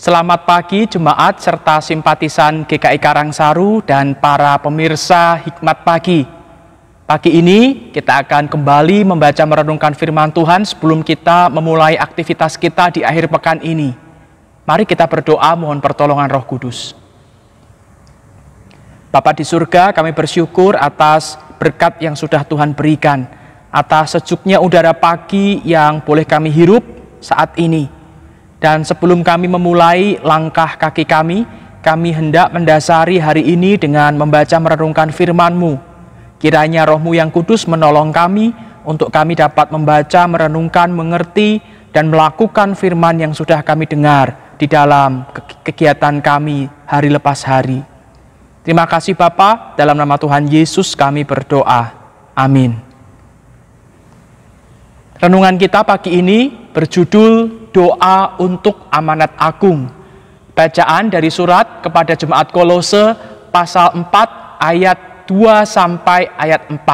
Selamat pagi jemaat serta simpatisan GKI Karangsaru dan para pemirsa Hikmat Pagi. Pagi ini kita akan kembali membaca merenungkan firman Tuhan sebelum kita memulai aktivitas kita di akhir pekan ini. Mari kita berdoa mohon pertolongan Roh Kudus. Bapak di surga, kami bersyukur atas berkat yang sudah Tuhan berikan, atas sejuknya udara pagi yang boleh kami hirup saat ini. Dan sebelum kami memulai langkah kaki kami, kami hendak mendasari hari ini dengan membaca merenungkan firman-Mu. Kiranya rohmu yang kudus menolong kami untuk kami dapat membaca, merenungkan, mengerti, dan melakukan firman yang sudah kami dengar di dalam kegiatan kami hari lepas hari. Terima kasih Bapa, dalam nama Tuhan Yesus kami berdoa. Amin. Renungan kita pagi ini berjudul Doa untuk Amanat Agung. Bacaan dari surat kepada jemaat Kolose pasal 4 ayat 2 sampai ayat 4.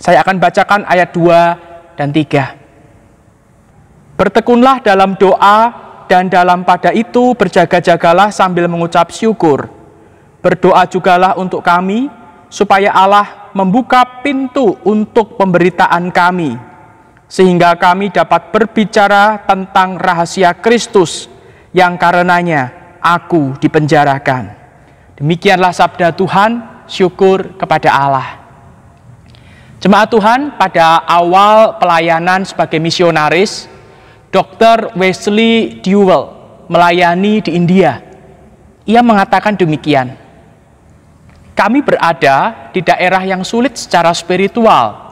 Saya akan bacakan ayat 2 dan 3. Bertekunlah dalam doa dan dalam pada itu berjaga-jagalah sambil mengucap syukur Berdoa jugalah untuk kami, supaya Allah membuka pintu untuk pemberitaan kami, sehingga kami dapat berbicara tentang rahasia Kristus yang karenanya aku dipenjarakan. Demikianlah sabda Tuhan, syukur kepada Allah. Jemaat Tuhan, pada awal pelayanan sebagai misionaris, Dr. Wesley Dewell melayani di India. Ia mengatakan demikian, kami berada di daerah yang sulit secara spiritual.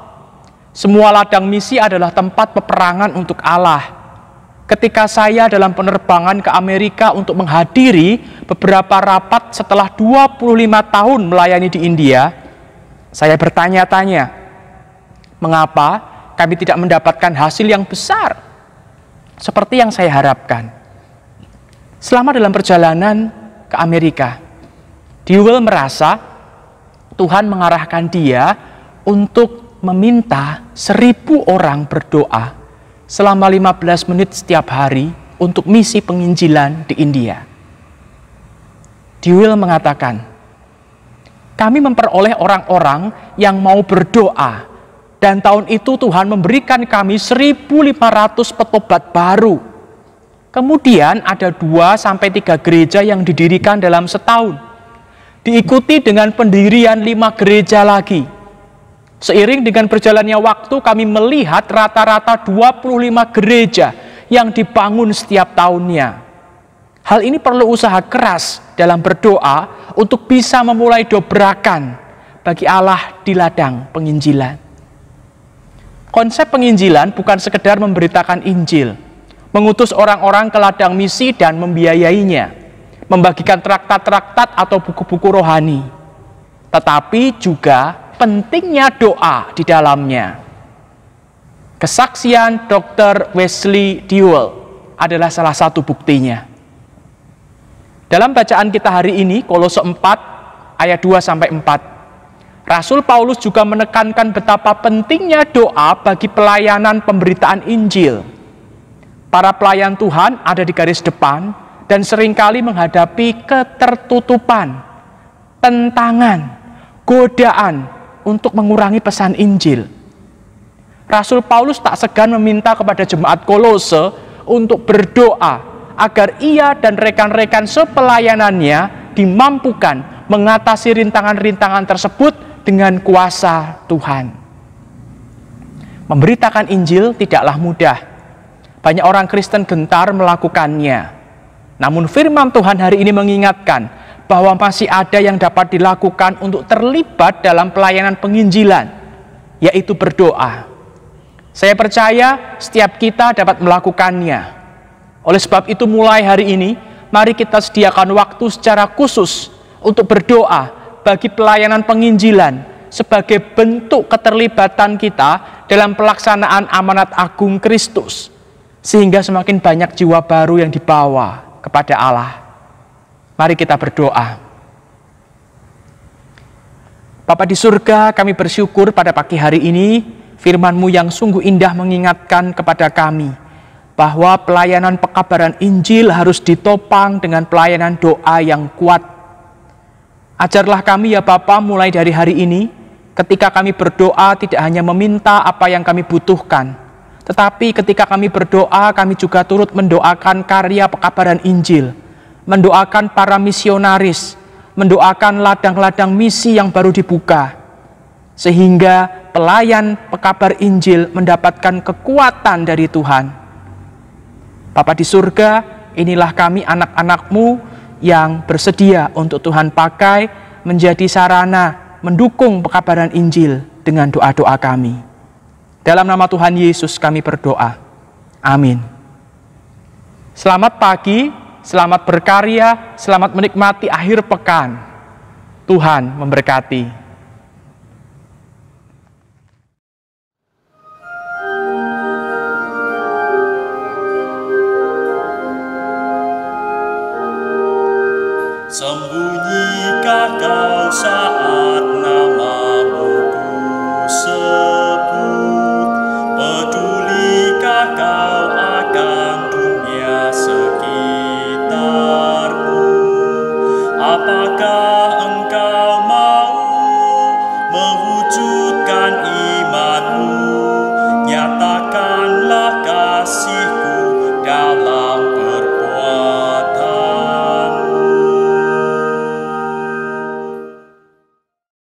Semua ladang misi adalah tempat peperangan untuk Allah. Ketika saya dalam penerbangan ke Amerika untuk menghadiri beberapa rapat setelah 25 tahun melayani di India, saya bertanya-tanya, mengapa kami tidak mendapatkan hasil yang besar seperti yang saya harapkan. Selama dalam perjalanan ke Amerika, Dewell merasa Tuhan mengarahkan dia untuk meminta seribu orang berdoa selama 15 menit setiap hari untuk misi penginjilan di India. Dewil mengatakan, kami memperoleh orang-orang yang mau berdoa dan tahun itu Tuhan memberikan kami 1.500 petobat baru. Kemudian ada 2 sampai 3 gereja yang didirikan dalam setahun diikuti dengan pendirian lima gereja lagi. Seiring dengan berjalannya waktu, kami melihat rata-rata 25 gereja yang dibangun setiap tahunnya. Hal ini perlu usaha keras dalam berdoa untuk bisa memulai dobrakan bagi Allah di ladang penginjilan. Konsep penginjilan bukan sekedar memberitakan Injil, mengutus orang-orang ke ladang misi dan membiayainya membagikan traktat-traktat atau buku-buku rohani, tetapi juga pentingnya doa di dalamnya. Kesaksian Dr. Wesley Dewell adalah salah satu buktinya. Dalam bacaan kita hari ini, Kolose 4 ayat 2 sampai 4. Rasul Paulus juga menekankan betapa pentingnya doa bagi pelayanan pemberitaan Injil. Para pelayan Tuhan ada di garis depan dan seringkali menghadapi ketertutupan, tentangan, godaan untuk mengurangi pesan Injil. Rasul Paulus tak segan meminta kepada jemaat Kolose untuk berdoa agar ia dan rekan-rekan sepelayanannya dimampukan mengatasi rintangan-rintangan tersebut dengan kuasa Tuhan. Memberitakan Injil tidaklah mudah. Banyak orang Kristen gentar melakukannya. Namun firman Tuhan hari ini mengingatkan bahwa masih ada yang dapat dilakukan untuk terlibat dalam pelayanan penginjilan, yaitu berdoa. Saya percaya setiap kita dapat melakukannya. Oleh sebab itu mulai hari ini, mari kita sediakan waktu secara khusus untuk berdoa bagi pelayanan penginjilan sebagai bentuk keterlibatan kita dalam pelaksanaan amanat agung Kristus, sehingga semakin banyak jiwa baru yang dibawa kepada Allah. Mari kita berdoa. Bapak di surga, kami bersyukur pada pagi hari ini firman-Mu yang sungguh indah mengingatkan kepada kami bahwa pelayanan pekabaran Injil harus ditopang dengan pelayanan doa yang kuat. Ajarlah kami ya Bapa mulai dari hari ini ketika kami berdoa tidak hanya meminta apa yang kami butuhkan, tetapi ketika kami berdoa, kami juga turut mendoakan karya pekabaran Injil, mendoakan para misionaris, mendoakan ladang-ladang misi yang baru dibuka, sehingga pelayan pekabar Injil mendapatkan kekuatan dari Tuhan. Bapa di surga, inilah kami anak-anakmu yang bersedia untuk Tuhan pakai menjadi sarana mendukung pekabaran Injil dengan doa-doa kami. Dalam nama Tuhan Yesus kami berdoa. Amin. Selamat pagi, selamat berkarya, selamat menikmati akhir pekan. Tuhan memberkati. Sampai apakah engkau mau mewujudkan imanmu